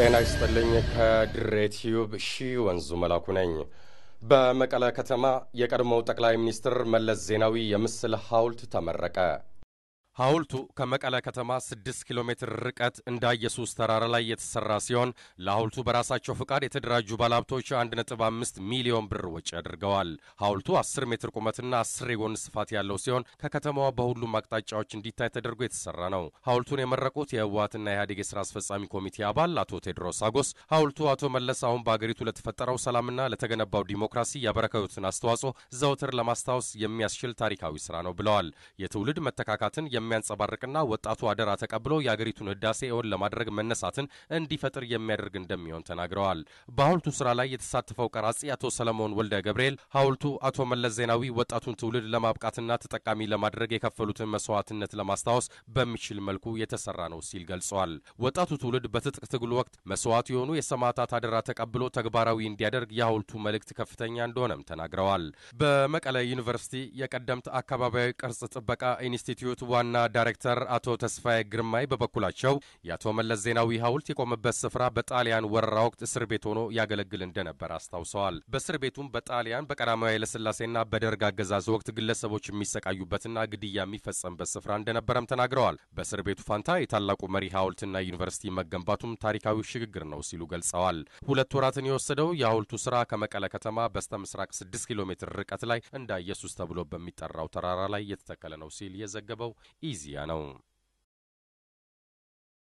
ጤና ይስጥልኝ። ከድሬ ቲዩብ ሺ ወንዙ መላኩ ነኝ። በመቀለ ከተማ የቀድሞው ጠቅላይ ሚኒስትር መለስ ዜናዊ የምስል ሐውልት ተመረቀ። ሐውልቱ ከመቀለ ከተማ 6 ኪሎ ሜትር ርቀት እንዳ ኢየሱስ ተራራ ላይ የተሰራ ሲሆን ለሐውልቱ በራሳቸው ፍቃድ የተደራጁ ባለሀብቶች 1.5 ሚሊዮን ብር ወጪ አድርገዋል። ሐውልቱ 10 ሜትር ቁመትና 10 የጎን ስፋት ያለው ሲሆን ከከተማዋ በሁሉም አቅጣጫዎች እንዲታይ ተደርጎ የተሰራ ነው። ሐውልቱን የመረቁት የህወሓትና የኢህአዴግ የስራ አስፈጻሚ ኮሚቴ አባል አቶ ቴድሮስ አጎስ ሐውልቱ አቶ መለስ አሁን በአገሪቱ ለተፈጠረው ሰላምና ለተገነባው ዲሞክራሲ ያበረከቱትን አስተዋጽኦ ዘውትር ለማስታወስ የሚያስችል ታሪካዊ ስራ ነው ብለዋል። የትውልድ መተካካትን የሚያንጸባርቅና ወጣቱ አደራ ተቀብሎ የአገሪቱን ህዳሴ እውን ለማድረግ መነሳትን እንዲፈጥር የሚያደርግ እንደሚሆን ተናግረዋል። በሐውልቱ ስራ ላይ የተሳተፈው ቀራጺ አቶ ሰለሞን ወልደ ገብርኤል ሐውልቱ አቶ መለስ ዜናዊ ወጣቱን ትውልድ ለማብቃትና ተጠቃሚ ለማድረግ የከፈሉትን መስዋዕትነት ለማስታወስ በሚችል መልኩ የተሰራ ነው ሲል ገልጿል። ወጣቱ ትውልድ በትጥቅ ትግሉ ወቅት መስዋዕት የሆኑ የሰማዕታት አደራ ተቀብሎ ተግባራዊ እንዲያደርግ የሐውልቱ መልእክት ከፍተኛ እንደሆነም ተናግረዋል። በመቀለ ዩኒቨርሲቲ የቀደምት አካባቢያዊ ቅርጽ ጥበቃ ኢንስቲትዩት ዋና ዋና ዳይሬክተር አቶ ተስፋዬ ግርማይ በበኩላቸው የአቶ መለስ ዜናዊ ሐውልት የቆመበት ስፍራ በጣሊያን ወረራ ወቅት እስር ቤት ሆኖ ያገለግል እንደነበር አስታውሰዋል። በእስር ቤቱም በጣሊያን በቀዳማዊ ኃይለሥላሴና በደርግ አገዛዝ ወቅት ግለሰቦች የሚሰቃዩበትና ግድያ የሚፈጸምበት ስፍራ እንደነበረም ተናግረዋል። በእስር ቤቱ ፋንታ የታላቁ መሪ ሐውልትና ዩኒቨርሲቲ መገንባቱም ታሪካዊ ሽግግር ነው ሲሉ ገልጸዋል። ሁለት ወራትን የወሰደው የሐውልቱ ስራ ከመቀለ ከተማ በስተ ምስራቅ 6 ኪሎ ሜትር ርቀት ላይ እንዳ ኢየሱስ ተብሎ በሚጠራው ተራራ ላይ የተተከለ ነው ሲል የዘገበው e easy ஆனா